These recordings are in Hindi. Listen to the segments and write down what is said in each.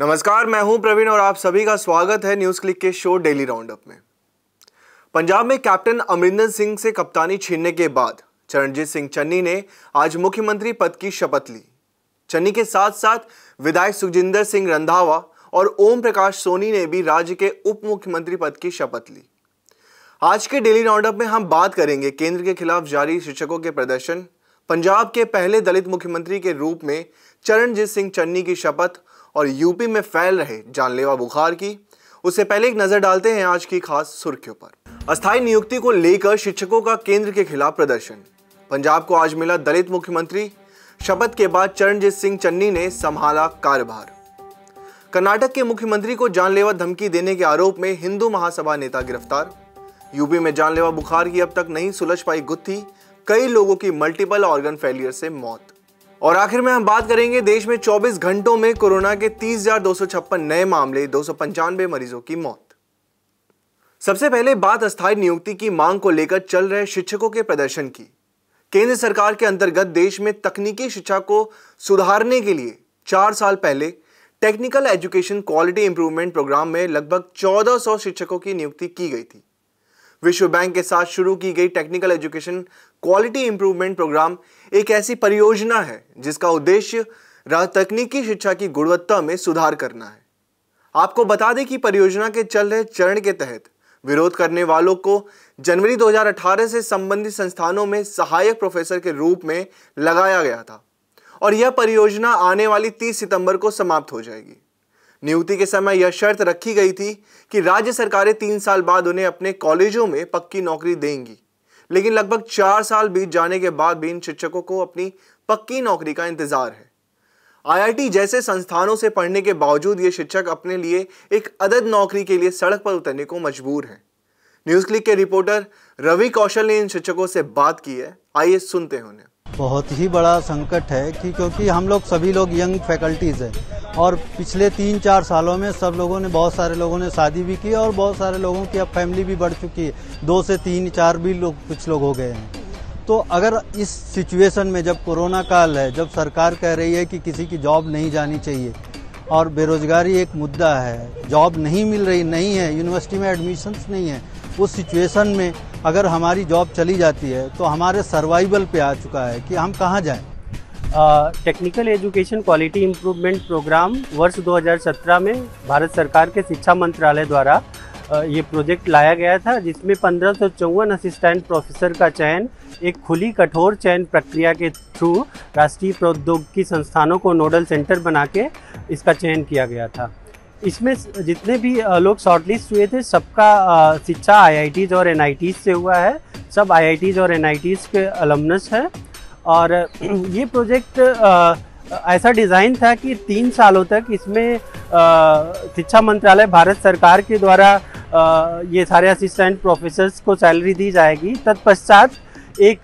नमस्कार मैं हूं प्रवीण और आप सभी का स्वागत है न्यूज क्लिक के शो डेली राउंडअप में पंजाब में कैप्टन अमरिंदर सिंह से कप्तानी छीनने के बाद चरणजीत सिंह चन्नी ने आज मुख्यमंत्री पद की शपथ ली चन्नी के साथ साथ विधायक सुखजिंदर सिंह रंधावा और ओम प्रकाश सोनी ने भी राज्य के उप मुख्यमंत्री पद की शपथ ली आज के डेली राउंडअप में हम बात करेंगे केंद्र के खिलाफ जारी शिक्षकों के प्रदर्शन पंजाब के पहले दलित मुख्यमंत्री के रूप में चरणजीत सिंह चन्नी की शपथ और यूपी में फैल रहे जानलेवा बुखार की उससे पहले एक नज़र डालते हैं आज की खास सुर्खियों पर अस्थायी नियुक्ति को लेकर शिक्षकों का केंद्र के खिलाफ प्रदर्शन पंजाब को आज मिला दलित मुख्यमंत्री शपथ के बाद चरणजीत सिंह चन्नी ने संभाला कार्यभार कर्नाटक के मुख्यमंत्री को जानलेवा धमकी देने के आरोप में हिंदू महासभा नेता गिरफ्तार यूपी में जानलेवा बुखार की अब तक नहीं सुलझ पाई गुत्थी कई लोगों की मल्टीपल ऑर्गन फेलियर से मौत और आखिर में हम बात करेंगे देश में 24 घंटों में कोरोना के तीस नए मामले दो मरीजों की मौत सबसे पहले बात अस्थायी नियुक्ति की मांग को लेकर चल रहे शिक्षकों के प्रदर्शन की केंद्र सरकार के अंतर्गत देश में तकनीकी शिक्षा को सुधारने के लिए चार साल पहले technical education quality improvement programme में लगभग 1400 शिक्षकों की नियुक्ति की गई थी विश्व बैंक के साथ शुरू की गई technical education quality improvement programme एक ऐसी परियोजना है जिसका उद्देश्य तकनीकी शिक्षा की गुणवत्ता में सुधार करना है आपको बता दें कि परियोजना के चल रहे चरण के तहत विरोध करने वालों को जनवरी 2018 से संबंधित संस्थानों में सहायक प्रोफेसर के रूप में लगाया गया था और यह परियोजना आने वाली 30 सितंबर को समाप्त हो जाएगी नियुक्ति के समय यह शर्त रखी गई थी कि राज्य सरकारें तीन साल बाद उन्हें अपने कॉलेजों में पक्की नौकरी देंगी लेकिन लगभग चार साल बीत जाने के बाद भी इन शिक्षकों को अपनी पक्की नौकरी का इंतजार है आईआईटी जैसे संस्थानों से पढ़ने के बावजूद ये शिक्षक अपने लिए एक अदद नौकरी के लिए सड़क पर उतरने को मजबूर हैं न्यूज क्लिक के रिपोर्टर रवि कौशल ने इन शिक्षकों से बात की है आइए सुनते हैं उन्हें बहुत ही बड़ा संकट है कि क्योंकि हम लोग सभी लोग यंग फैकल्टीज़ हैं और पिछले तीन चार सालों में सब लोगों ने बहुत सारे लोगों ने शादी भी की और बहुत सारे लोगों की अब फैमिली भी बढ़ चुकी है दो से तीन चार भी लोग कुछ लोग हो गए हैं तो अगर इस सिचुएशन में जब कोरोना काल है जब सरकार कह रही है कि किसी की जॉब नहीं जानी चाहिए और बेरोजगारी एक मुद्दा है जॉब नहीं मिल रही नहीं है यूनिवर्सिटी में एडमिशन्स नहीं है उस सिचुएशन में अगर हमारी जॉब चली जाती है तो हमारे सर्वाइवल पे आ चुका है कि हम कहाँ जाएं technical education quality improvement programme वर्ष 2017 में भारत सरकार के शिक्षा मंत्रालय द्वारा uh, ये प्रोजेक्ट लाया गया था जिसमें पंद्रह सौ चौवन असिस्टेंट प्रोफेसर का चयन एक खुली कठोर चयन प्रक्रिया के थ्रू राष्ट्रीय प्रौद्योगिकी संस्थानों को नोडल सेंटर बना के इसका चयन किया गया था इसमें जितने भी लोग शॉर्टलिस्ट हुए थे सबका शिक्षा आईआईटीज और एनआईटीज से हुआ है सब आईआईटीज और एनआईटीज के अलमनस हैं और ये प्रोजेक्ट ऐसा डिज़ाइन था कि तीन सालों तक इसमें शिक्षा मंत्रालय भारत सरकार के द्वारा ये सारे असिस्टेंट प्रोफेसर्स को सैलरी दी जाएगी तत्पश्चात एक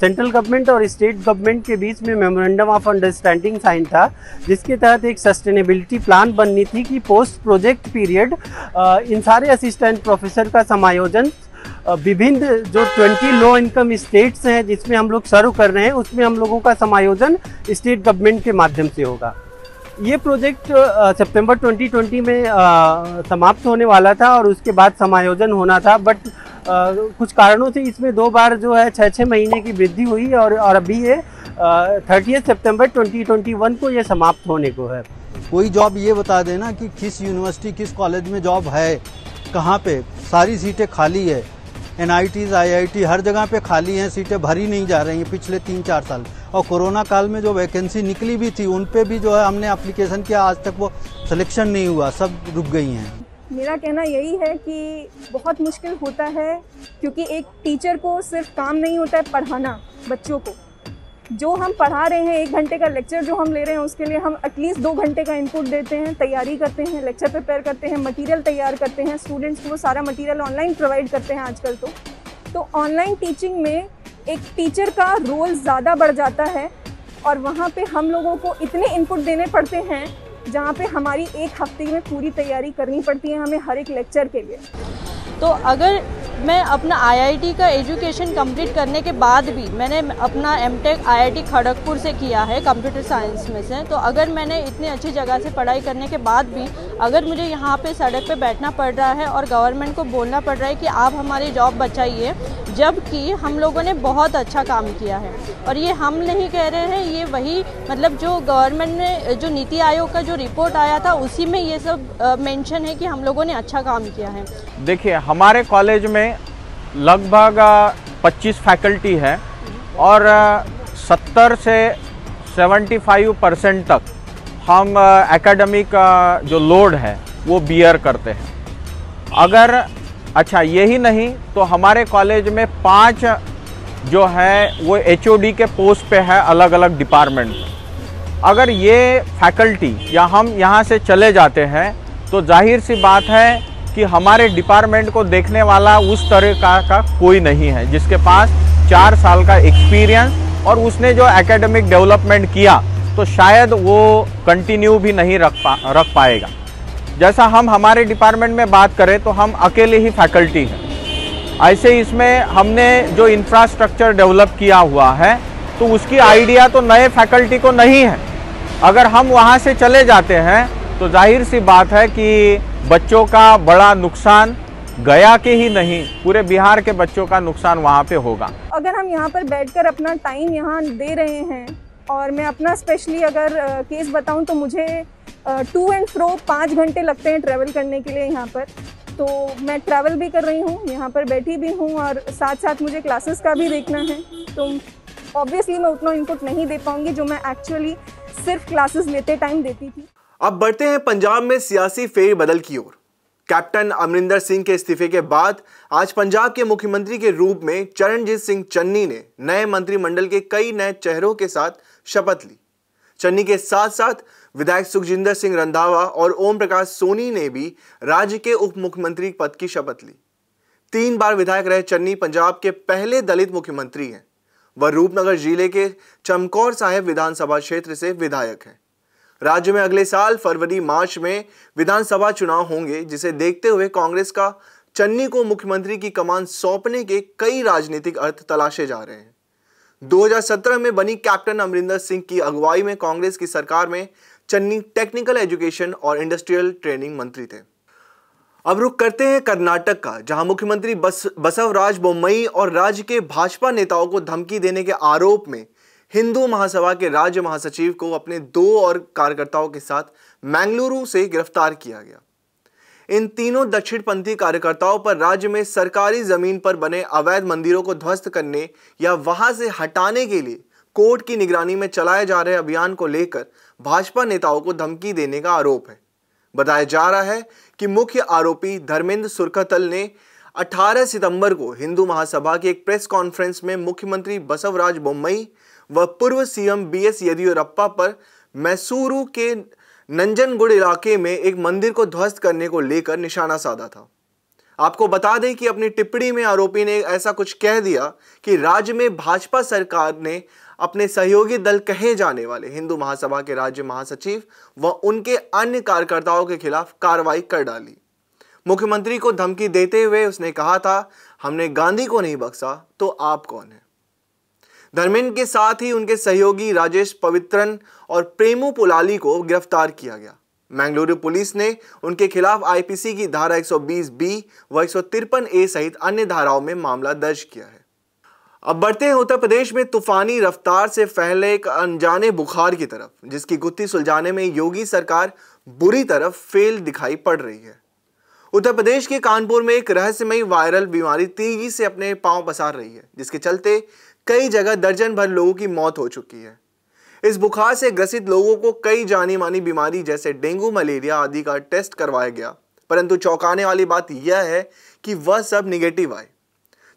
सेंट्रल गवर्नमेंट और स्टेट गवर्नमेंट के बीच में मेमोरेंडम ऑफ अंडरस्टैंडिंग साइन था जिसके तहत एक सस्टेनेबिलिटी प्लान बननी थी कि पोस्ट प्रोजेक्ट पीरियड इन सारे असिस्टेंट प्रोफेसर का समायोजन विभिन्न जो 20 लो इनकम स्टेट्स हैं जिसमें हम लोग सर्व कर रहे हैं उसमें हम लोगों का समायोजन स्टेट गवर्नमेंट के माध्यम से होगा ये प्रोजेक्ट सितंबर 2020 में समाप्त होने वाला था और उसके बाद समायोजन होना था बट कुछ कारणों से इसमें दो बार जो है छः छः महीने की वृद्धि हुई और और अभी ये थर्टी सितंबर 2021 को ये समाप्त होने को है कोई जॉब ये बता देना कि किस यूनिवर्सिटी किस कॉलेज में जॉब है कहाँ पे सारी सीटें खाली है N I Ts I I T हर जगह पे खाली हैं सीटें भरी नहीं जा रही हैं पिछले तीन चार साल और कोरोना काल में जो वैकेंसी निकली भी थी उन पे भी जो है हमने अप्लीकेशन किया आज तक वो सिलेक्शन नहीं हुआ सब रुक गई हैं मेरा कहना यही है कि बहुत मुश्किल होता है क्योंकि एक टीचर को सिर्फ काम नहीं होता है पढ़ाना बच्चों को जो हम पढ़ा रहे हैं एक घंटे का लेक्चर जो हम ले रहे हैं उसके लिए हम एटलीस्ट दो घंटे का इनपुट देते हैं तैयारी करते हैं लेक्चर प्रिपेयर करते हैं मटेरियल तैयार करते हैं स्टूडेंट्स को वो सारा मटेरियल ऑनलाइन प्रोवाइड करते हैं आजकल तो तो ऑनलाइन टीचिंग में एक टीचर का रोल ज़्यादा बढ़ जाता है और वहाँ पे हम लोगों को इतने इनपुट देने पड़ते हैं जहाँ पे हमारी एक हफ्ते में पूरी तैयारी करनी पड़ती है हमें हर एक लेक्चर के लिए तो अगर मैं अपना आईआईटी का एजुकेशन कंप्लीट करने के बाद भी मैंने अपना एमटेक आईआईटी खड़गपुर से किया है कंप्यूटर साइंस में से तो अगर मैंने इतनी अच्छी जगह से पढ़ाई करने के बाद भी अगर मुझे यहाँ पे सड़क पे बैठना पड़ रहा है और गवर्नमेंट को बोलना पड़ रहा है कि आप हमारी जॉब बचाइए जबकि हम लोगों ने बहुत अच्छा काम किया है और ये हम नहीं कह रहे हैं ये वही मतलब जो गवर्नमेंट ने जो नीति आयोग का जो रिपोर्ट आया था उसी में ये सब मेंशन है कि हम लोगों ने अच्छा काम किया है देखिए हमारे कॉलेज में लगभग 25 फैकल्टी है और 70 से 75 परसेंट तक हम एकेडमिक जो लोड है वो बियर करते हैं अगर अच्छा यही नहीं तो हमारे कॉलेज में पांच जो है वो एच के पोस्ट पे है अलग अलग डिपार्टमेंट अगर ये फैकल्टी या हम यहाँ से चले जाते हैं तो जाहिर सी बात है कि हमारे डिपार्टमेंट को देखने वाला उस तरह का, का कोई नहीं है जिसके पास चार साल का एक्सपीरियंस और उसने जो एकेडमिक डेवलपमेंट किया तो शायद वो कंटिन्यू भी नहीं रख पा रख पाएगा जैसा हम हमारे डिपार्टमेंट में बात करें तो हम अकेले ही फैकल्टी हैं ऐसे इसमें हमने जो इंफ्रास्ट्रक्चर डेवलप किया हुआ है तो उसकी आइडिया तो नए फैकल्टी को नहीं है अगर हम वहाँ से चले जाते हैं तो जाहिर सी बात है कि बच्चों का बड़ा नुकसान गया के ही नहीं पूरे बिहार के बच्चों का नुकसान वहाँ पे होगा अगर हम यहाँ पर बैठकर अपना टाइम यहाँ दे रहे हैं और मैं अपना स्पेशली अगर केस बताऊँ तो मुझे टू एंड फ्रो पाँच घंटे लगते हैं ट्रैवल करने के लिए यहाँ पर तो मैं ट्रैवल भी कर रही हूँ यहाँ पर बैठी भी हूँ और साथ साथ मुझे क्लासेस का भी देखना है तो ऑब्वियसली मैं उतना इनपुट नहीं दे पाऊँगी जो मैं एक्चुअली सिर्फ क्लासेस लेते टाइम देती थी अब बढ़ते हैं पंजाब में सियासी फेर बदल की ओर कैप्टन अमरिंदर सिंह के इस्तीफे के बाद आज पंजाब के मुख्यमंत्री के रूप में चरणजीत सिंह चन्नी ने नए मंत्रिमंडल के कई नए चेहरों के साथ शपथ ली चन्नी के साथ साथ विधायक सुखजिंदर सिंह रंधावा और ओम प्रकाश सोनी ने भी राज्य के उप मुख्यमंत्री पद की शपथ ली तीन बार विधायक रहे चन्नी पंजाब के पहले दलित मुख्यमंत्री हैं वह रूपनगर जिले के चमकौर साहेब विधानसभा क्षेत्र से विधायक हैं राज्य में अगले साल फरवरी मार्च में विधानसभा चुनाव होंगे जिसे देखते हुए कांग्रेस का चन्नी को मुख्यमंत्री की कमान सौंपने के कई राजनीतिक अर्थ तलाशे जा रहे हैं 2017 में बनी कैप्टन अमरिंदर सिंह की अगुवाई में कांग्रेस की सरकार में चन्नी टेक्निकल एजुकेशन और इंडस्ट्रियल ट्रेनिंग मंत्री थे अब रुक करते हैं कर्नाटक का जहां मुख्यमंत्री बस बसवराज बोम्मई और राज्य के भाजपा नेताओं को धमकी देने के आरोप में हिंदू महासभा के राज्य महासचिव को अपने दो और कार्यकर्ताओं के साथ मैंगलुरु से गिरफ्तार किया गया इन तीनों दक्षिणपंथी कार्यकर्ताओं पर राज्य में सरकारी जमीन पर बने अवैध मंदिरों को ध्वस्त करने या वहां से हटाने के लिए कोर्ट की निगरानी में चलाए जा रहे अभियान को लेकर भाजपा नेताओं को धमकी देने का आरोप है बताया जा रहा है कि मुख्य आरोपी धर्मेंद्र सुरखतल ने 18 सितंबर को हिंदू महासभा की एक प्रेस कॉन्फ्रेंस में मुख्यमंत्री बसवराज बोम्मई व पूर्व सीएम बी एस येदियुरप्पा पर मैसूरू के नंजनगुड़ इलाके में एक मंदिर को ध्वस्त करने को लेकर निशाना साधा था आपको बता दें कि अपनी टिप्पणी में आरोपी ने ऐसा कुछ कह दिया कि राज्य में भाजपा सरकार ने अपने सहयोगी दल कहे जाने वाले हिंदू महासभा के राज्य महासचिव व उनके अन्य कार्यकर्ताओं के खिलाफ कार्रवाई कर डाली मुख्यमंत्री को धमकी देते हुए उसने कहा था हमने गांधी को नहीं बख्शा तो आप कौन है धर्मेंद्र के साथ ही उनके सहयोगी राजेश पवित्रन और प्रेमू पुलाली को गिरफ्तार किया गया मैंगलुरु पुलिस ने उनके खिलाफ आईपीसी की धारा 120 बी व एक ए सहित अन्य धाराओं में मामला दर्ज किया है अब बढ़ते हैं उत्तर प्रदेश में तूफानी रफ्तार से फैले एक अनजाने बुखार की तरफ जिसकी गुत्थी सुलझाने में योगी सरकार बुरी तरफ फेल दिखाई पड़ रही है उत्तर प्रदेश के कानपुर में एक रहस्यमयी वायरल बीमारी तेजी से अपने पांव पसार रही है जिसके चलते कई जगह दर्जन भर लोगों की मौत हो चुकी है इस बुखार से ग्रसित लोगों को कई जानी मानी बीमारी जैसे डेंगू मलेरिया आदि का टेस्ट करवाया गया परंतु चौंकाने वाली बात यह है कि वह सब निगेटिव आए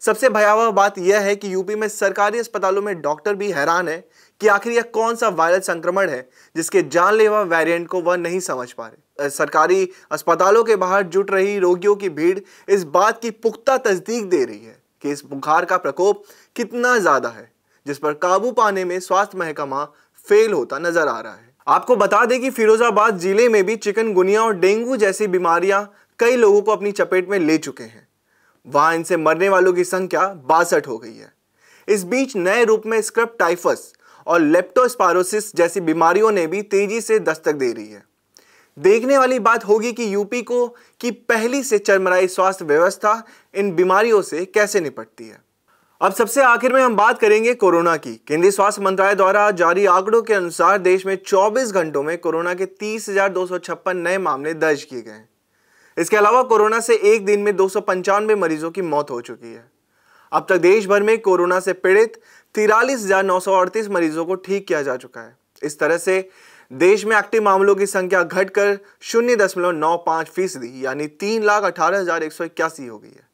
सबसे भयावह बात यह है कि यूपी में सरकारी अस्पतालों में डॉक्टर भी हैरान है कि आखिर यह कौन सा वायरल संक्रमण है जिसके जानलेवा वेरिएंट को वह नहीं समझ पा रहे सरकारी अस्पतालों के बाहर जुट रही रोगियों की भीड़ इस बात की पुख्ता तस्दीक दे रही है कि इस बुखार का प्रकोप कितना ज़्यादा है जिस पर काबू पाने में स्वास्थ्य महकमा फेल होता नजर आ रहा है आपको बता दें कि फिरोजाबाद जिले में भी चिकनगुनिया और डेंगू जैसी बीमारियां कई लोगों को अपनी चपेट में ले चुके हैं वहां इनसे मरने वालों की संख्या बासठ हो गई है इस बीच नए रूप में स्क्रब टाइफस और लेप्टोस्पारोसिस जैसी बीमारियों ने भी तेजी से दस्तक दे रही है देखने वाली बात होगी कि यूपी को की पहली से चरमराई स्वास्थ्य व्यवस्था इन बीमारियों से कैसे निपटती है अब सबसे आखिर में हम बात करेंगे कोरोना की केंद्रीय स्वास्थ्य मंत्रालय द्वारा जारी आंकड़ों के अनुसार देश में 24 घंटों में कोरोना के तीस नए मामले दर्ज किए गए हैं इसके अलावा कोरोना से एक दिन में दो मरीजों की मौत हो चुकी है अब तक देश भर में कोरोना से पीड़ित तिरालीस मरीजों को ठीक किया जा चुका है इस तरह से देश में एक्टिव मामलों की संख्या घटकर शून्य दशमलव नौ पांच फीसदी यानी तीन लाख अठारह हजार एक सौ इक्यासी हो गई है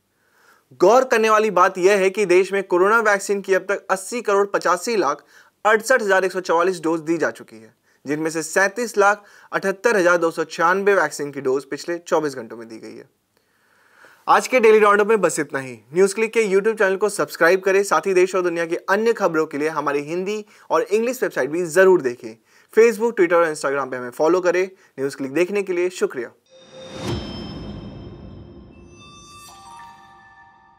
गौर करने वाली बात यह है कि देश में कोरोना वैक्सीन की अब तक 80 करोड़ पचासी लाख अड़सठ हजार एक सौ चौवालीस डोज दी जा चुकी है जिनमें से सैंतीस लाख अठहत्तर हजार दो सौ छियानवे वैक्सीन की डोज पिछले चौबीस घंटों में दी गई है आज के डेली राउंड में बस इतना ही न्यूज क्लिक के यूट्यूब चैनल को सब्सक्राइब करें साथ ही देश और दुनिया की अन्य खबरों के लिए हमारी हिंदी और इंग्लिश वेबसाइट भी जरूर देखें फेसबुक ट्विटर और इंस्टाग्राम पर हमें फॉलो करें न्यूज़ क्लिक देखने के लिए शुक्रिया